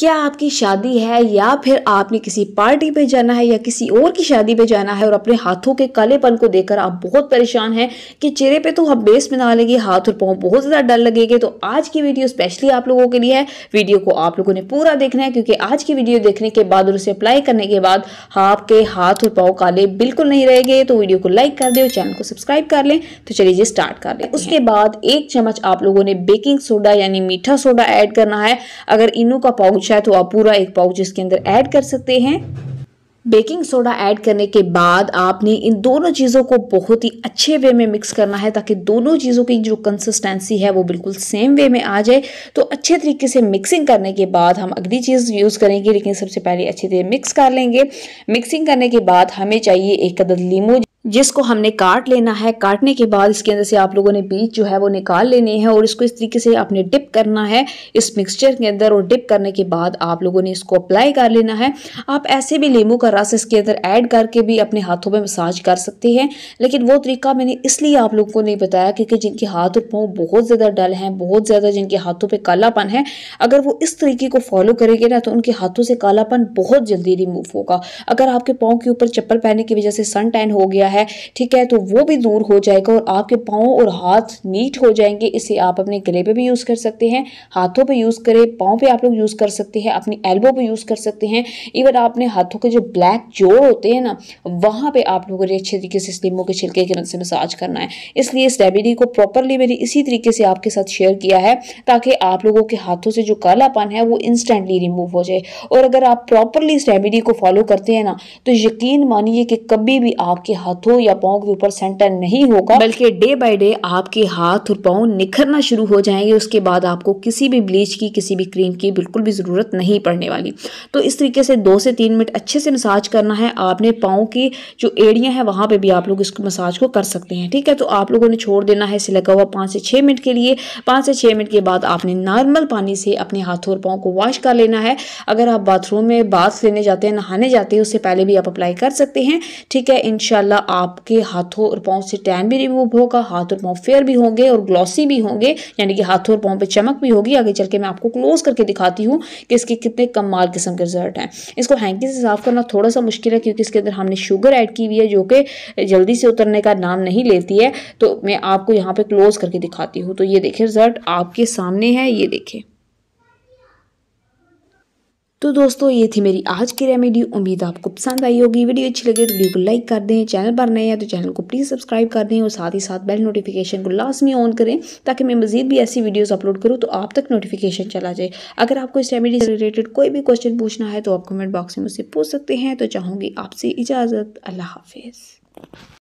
क्या आपकी शादी है या फिर आपने किसी पार्टी पे जाना है या किसी और की शादी पे जाना है और अपने हाथों के कालेपन को देखकर आप बहुत परेशान हैं कि चेहरे पे तो हम बेस बना लेंगे हाथ और पाँव बहुत ज़्यादा डर लगेंगे तो आज की वीडियो स्पेशली आप लोगों के लिए है वीडियो को आप लोगों ने पूरा देखना है क्योंकि आज की वीडियो देखने के बाद और उसे अप्लाई करने के बाद आपके हाथ और पाँव काले बिल्कुल नहीं रहेंगे तो वीडियो को लाइक कर दें और चैनल को सब्सक्राइब कर लें तो चलिए ये स्टार्ट कर लें उसके बाद एक चम्मच आप लोगों ने बेकिंग सोडा यानी मीठा सोडा ऐड करना है अगर इनू का पाउच है तो आप पूरा एक पाउच इसके अंदर ऐड कर सकते हैं बेकिंग सोडा ऐड करने के बाद आपने इन दोनों चीज़ों को बहुत ही अच्छे वे में मिक्स करना है ताकि दोनों चीज़ों की जो कंसिस्टेंसी है वो बिल्कुल सेम वे में आ जाए तो अच्छे तरीके से मिक्सिंग करने के बाद हम अगली चीज़ यूज़ करेंगे लेकिन सबसे पहले अच्छे तरीके मिक्स कर लेंगे मिक्सिंग करने के बाद हमें चाहिए एक अदद लीमू जिसको हमने काट लेना है काटने के बाद इसके अंदर से आप लोगों ने बीज जो है वो निकाल लेने हैं और इसको इस तरीके से आपने डिप करना है इस मिक्सचर के अंदर और डिप करने के बाद आप लोगों ने इसको अप्लाई कर लेना है आप ऐसे भी लेमू का रस इसके अंदर ऐड करके भी अपने हाथों में मसाज कर सकते हैं लेकिन वो तरीका मैंने इसलिए आप लोगों को नहीं बताया क्योंकि जिनके हाथ और पाँव बहुत ज़्यादा डल हैं बहुत ज़्यादा जिनके हाथों पर कालापन है अगर वो इस तरीके को फॉलो करेंगे ना तो उनके हाथों से कालापन बहुत जल्दी रिमूव होगा अगर आपके पाँव के ऊपर चप्पल पहनने की वजह से सन टैन हो गया है ठीक है तो वो भी दूर हो जाएगा और आपके पाँव और हाथ नीट हो जाएंगे इसे आप अपने गले पे भी यूज़ कर सकते हैं हाथों पे यूज़ करें पाँव पे आप लोग यूज़ कर सकते हैं अपनी एल्बो पे यूज़ कर सकते हैं इवन आपने हाथों के जो ब्लैक जोड़ होते हैं ना वहाँ पर आप लोगों ने अच्छे तरीके से स्लिमों के छिलके के रंग से मसाज करना है इसलिए इस रेमेडी को प्रॉपरली मैंने इसी तरीके से आपके साथ शेयर किया है ताकि आप लोगों के हाथों से जो कालापन है वो इंस्टेंटली रिमूव हो जाए और अगर आप प्रॉपरली इस रेमेडी को फॉलो करते हैं ना तो यकीन मानिए कि कभी भी आपके हाथ हाथों या पाओ के ऊपर सेंटर नहीं होगा बल्कि डे बाय डे आपके हाथ और पाओ निखरना शुरू हो जाएंगे उसके बाद आपको किसी भी ब्लीच की किसी भी क्रीम की बिल्कुल भी ज़रूरत नहीं पड़ने वाली तो इस तरीके से दो से तीन मिनट अच्छे से मसाज करना है आपने पाओ की जो एड़ियाँ हैं वहाँ पर भी आप लोग इसको मसाज को कर सकते हैं ठीक है तो आप लोगों ने छोड़ देना है इसे लगा हुआ पाँच से छः मिनट के लिए पाँच से छः मिनट के बाद आपने नॉर्मल पानी से अपने हाथों और पाँव को वॉश कर लेना है अगर आप बाथरूम में बाथ लेने जाते हैं नहाने जाते हैं उससे पहले भी आप अप्लाई कर सकते हैं ठीक है इनशाला आपके हाथों और पाँव से टैन भी रिमूव होगा हाथ और पाँव फेयर भी होंगे और ग्लॉसी भी होंगे यानी कि हाथों और पाँव पे चमक भी होगी आगे चल के मैं आपको क्लोज करके दिखाती हूँ कि इसके कितने कमाल किस्म के रिजल्ट हैं इसको हैंकी से साफ़ करना थोड़ा सा मुश्किल है क्योंकि इसके अंदर हमने शुगर ऐड की हुई है जो कि जल्दी से उतरने का नाम नहीं लेती है तो मैं आपको यहाँ पर क्लोज करके दिखाती हूँ तो ये देखें रिजल्ट आपके सामने है ये देखें तो दोस्तों ये थी मेरी आज की रेमेडी उम्मीद आपको पसंद आई होगी वीडियो अच्छी लगे तो वीडियो को लाइक कर दें चैनल पर नए हैं तो चैनल को प्लीज़ सब्सक्राइब कर दें और साथ ही साथ बेल नोटिफिकेशन को लाजमी ऑन करें ताकि मैं मजीद भी ऐसी वीडियोज़ अपलोड करूँ तो आप तक नोटिफिकेशन चला जाए अगर आपको इस रेमेडी से रिलेटेड कोई भी क्वेश्चन पूछना है तो आप कमेंट बॉक्स में मुझसे पूछ सकते हैं तो चाहूँगी आपसे इजाज़त अल्लाह हाफिज़